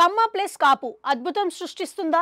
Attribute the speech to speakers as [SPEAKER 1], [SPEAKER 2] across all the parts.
[SPEAKER 1] కమ్మ plus కాపు అద్భుతం సృష్టిస్తుందా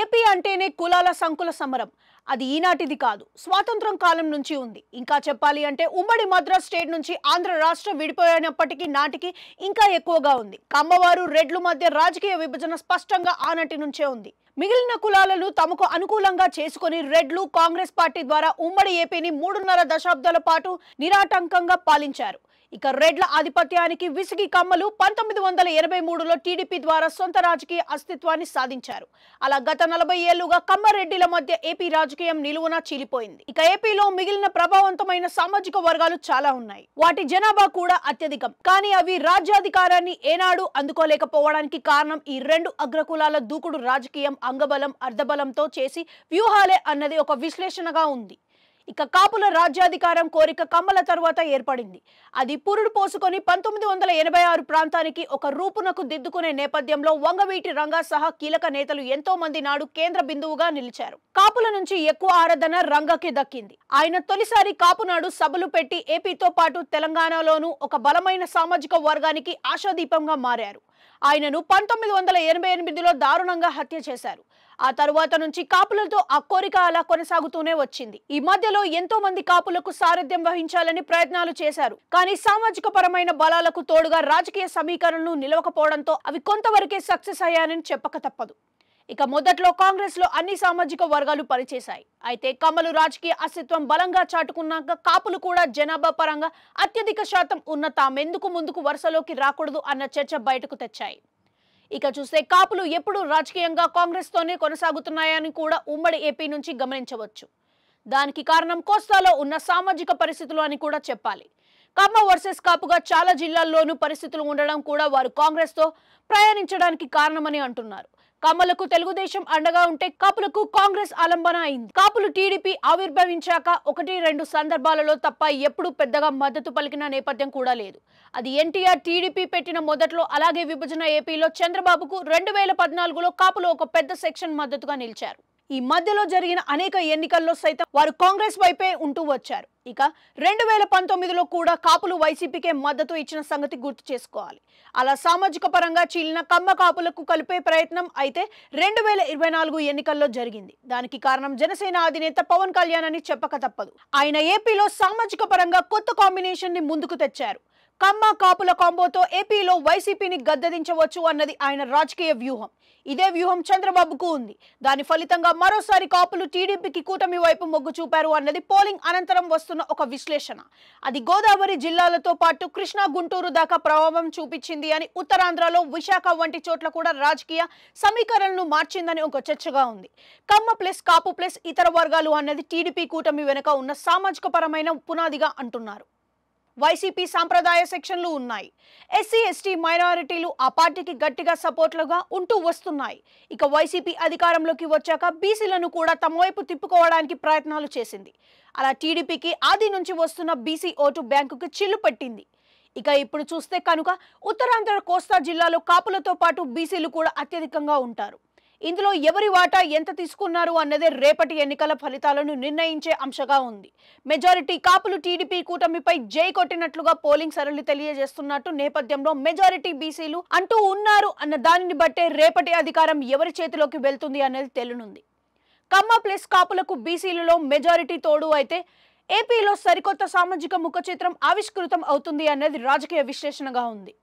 [SPEAKER 1] AP అంటేనే కులాల సంకుల సమరం అది ఈనాటిది కాదు స్వాతంత్రం కాలం నుంచి ఉంది ఇంకా చెప్పాలి అంటే ఉమ్మడి మద్రాస్ స్టేట్ నుంచి ఆంధ్ర రాష్ట్రం విడిపోయినప్పటికీ నాటికి ఇంకా ఎక్కువగా ఉంది కమ్మవారు రెడ్లు మధ్య రాజకీయ విభజన స్పష్టంగా ఆనాటి నుంచే ఉంది మిగిలిన కులాలను తమకు అనుకూలంగా చేసుకుని రెడ్లు కాంగ్రెస్ పార్టీ ద్వారా ఉమ్మడి ఏపీని మూడున్నర దశాబ్దాల పాటు నిరాటంకంగా పాలించారు ఇక రెడ్ల ఆధిపత్యానికి విసిగి కమ్మలు పంతొమ్మిది వందల ఎనభై మూడులో టీడీపీ ద్వారా సొంత రాజకీయ అస్తిత్వాన్ని సాధించారు అలా గత నలభై ఏళ్లుగా కమ్మరెడ్డిల మధ్య ఏపీ రాజకీయం నిలువున చీలిపోయింది ఇక ఏపీలో మిగిలిన ప్రభావవంతమైన సామాజిక వర్గాలు చాలా ఉన్నాయి వాటి జనాభా కూడా అత్యధికం కానీ అవి రాజ్యాధికారాన్ని ఏనాడు అందుకోలేకపోవడానికి కారణం ఈ రెండు అగ్రకులాల దూకుడు రాజకీయం అంగబలం అర్ధబలంతో చేసి వ్యూహాలే అన్నది ఒక విశ్లేషణగా ఉంది ఇక కాపుల రాజ్యాధికారం కోరిక కమ్మల తరువాత ఏర్పడింది అది పురుడు పోసుకొని పంతొమ్మిది వందల ఎనభై ఆరు ప్రాంతానికి ఒక రూపునకు దిద్దుకునే నేపథ్యంలో వంగవీటి రంగా సహా కీలక నేతలు ఎంతో మంది నాడు కేంద్ర బిందువుగా నిలిచారు కాపుల నుంచి ఎక్కువ ఆరాధన రంగకి దక్కింది ఆయన తొలిసారి కాపునాడు సభలు పెట్టి ఏపీతో పాటు తెలంగాణలోనూ ఒక బలమైన సామాజిక వర్గానికి ఆశాదీపంగా మారారు ఆయనను పంతొమ్మిది వందల ఎనభై ఎనిమిదిలో దారుణంగా హత్య చేశారు ఆ తరువాత నుంచి కాపులతో అక్కోరిక అలా కొనసాగుతూనే వచ్చింది ఈ మధ్యలో ఎంతో మంది కాపులకు సారథ్యం వహించాలని ప్రయత్నాలు చేశారు కానీ సామాజిక పరమైన బలాలకు తోడుగా రాజకీయ సమీకరణలు నిలవకపోవడంతో అవి కొంతవరకే సక్సెస్ అయ్యానని చెప్పక తప్పదు ఇక మొదట్లో కాంగ్రెస్ లో అన్ని సామాజిక వర్గాలు పనిచేశాయి అయితే కమలు రాజకీయ అస్తిత్వం బలంగా చాటుకున్నాక కాపులు కూడా జనాభా పరంగా అత్యధిక శాతం ఉన్న తామెందుకు ముందుకు వరుసలోకి రాకూడదు అన్న చర్చ బయటకు తెచ్చాయి ఇక చూస్తే కాపులు ఎప్పుడు రాజకీయంగా కాంగ్రెస్ తోనే కొనసాగుతున్నాయని కూడా ఉమ్మడి ఏపీ నుంచి గమనించవచ్చు దానికి కారణం కోస్తాలో ఉన్న సామాజిక పరిస్థితులు అని కూడా చెప్పాలి కమ్మ వర్సెస్ కాపుగా చాలా జిల్లాల్లోనూ పరిస్థితులు ఉండడం కూడా వారు కాంగ్రెస్ తో ప్రయాణించడానికి కారణమని అంటున్నారు కమ్మలకు తెలుగుదేశం అండగా ఉంటే కాపులకు కాంగ్రెస్ ఆలంబన అయింది కాపులు టీడీపీ ఆవిర్భవించాక ఒకటి రెండు సందర్భాలలో తప్ప ఎప్పుడూ పెద్దగా మద్దతు పలికిన నేపథ్యం కూడా లేదు అది ఎన్టీఆర్ టీడీపీ పెట్టిన మొదట్లో అలాగే విభజన ఏపీలో చంద్రబాబుకు రెండు వేల పద్నాలుగులో కాపులు ఒక పెద్ద సెక్షన్ మద్దతుగా నిలిచారు ఈ మధ్యలో జరిగిన అనేక ఎన్నికల్లో సైతం వారు కాంగ్రెస్ వైపే ఉంటూ వచ్చారు ఇక రెండు వేల పంతొమ్మిదిలో కూడా కాపులు వైసీపీకే మద్దతు ఇచ్చిన సంగతి గుర్తు చేసుకోవాలి అలా సామాజిక పరంగా చీలిన కమ్మ కాపులకు కలిపే ప్రయత్నం అయితే రెండు వేల ఇరవై నాలుగు ఎన్నికల్లో జరిగింది దానికి కారణం జనసేన అధినేత పవన్ కళ్యాణ్ అని చెప్పక తప్పదు ఆయన ఏపీలో సామాజిక పరంగా కొత్త కాంబినేషన్ ని ముందుకు తెచ్చారు కమ్మ కాపుల కాంబోతో ఏపీలో వైసీపీని గద్దదించవచ్చు అన్నది ఆయన రాజకీయ వ్యూహం ఇదే వ్యూహం చంద్రబాబుకు ఉంది దాని ఫలితంగా మరోసారి కాపులు టీడీపీకి కూటమి వైపు మొగ్గు చూపారు అన్నది పోలింగ్ అనంతరం వస్తున్న ఒక విశ్లేషణ అది గోదావరి జిల్లాలతో పాటు కృష్ణా గుంటూరు దాకా ప్రభావం చూపించింది అని ఉత్తరాంధ్రలో విశాఖ వంటి చోట్ల కూడా రాజకీయ సమీకరణను మార్చిందని ఒక చర్చగా ఉంది కమ్మ ప్లస్ కాపు ప్లస్ ఇతర వర్గాలు అన్నది టీడీపీ కూటమి వెనుక ఉన్న సామాజిక పరమైన పునాదిగా అంటున్నారు వైసీపీ సాంప్రదాయ సెక్షన్లు ఉన్నాయి ఎస్సీ ఎస్టీ మైనారిటీలు ఆ పార్టీకి గట్టిగా సపోర్ట్లుగా ఉంటూ వస్తున్నాయి ఇక వైసీపీ అధికారంలోకి వచ్చాక బీసీలను కూడా తమ వైపు తిప్పుకోవడానికి ప్రయత్నాలు చేసింది అలా టీడీపీకి ఆది నుంచి వస్తున్న బీసీ ఓటు బ్యాంకుకి చిల్లు పట్టింది ఇక ఇప్పుడు చూస్తే కనుక ఉత్తరాంధ్ర కోస్తా జిల్లాలో కాపులతో పాటు బీసీలు కూడా అత్యధికంగా ఉంటారు ఇందులో ఎవరి వాటా ఎంత తీసుకున్నారు అన్నదే రేపటి ఎన్నికల ఫలితాలను నిర్ణయించే అంశగా ఉంది మెజారిటీ కాపులు టీడీపీ కూటమిపై జై కొట్టినట్లుగా పోలింగ్ సరళి తెలియజేస్తున్నట్టు నేపథ్యంలో మెజారిటీ బీసీలు అంటూ ఉన్నారు అన్న దానిని బట్టే రేపటి అధికారం ఎవరి చేతిలోకి వెళ్తుంది అనేది తెలియనుంది కమ్మ ప్లస్ కాపులకు బీసీలలో మెజారిటీ తోడు అయితే ఏపీలో సరికొత్త సామాజిక ముఖచిత్రం ఆవిష్కృతం అవుతుంది అనేది రాజకీయ విశ్లేషణగా ఉంది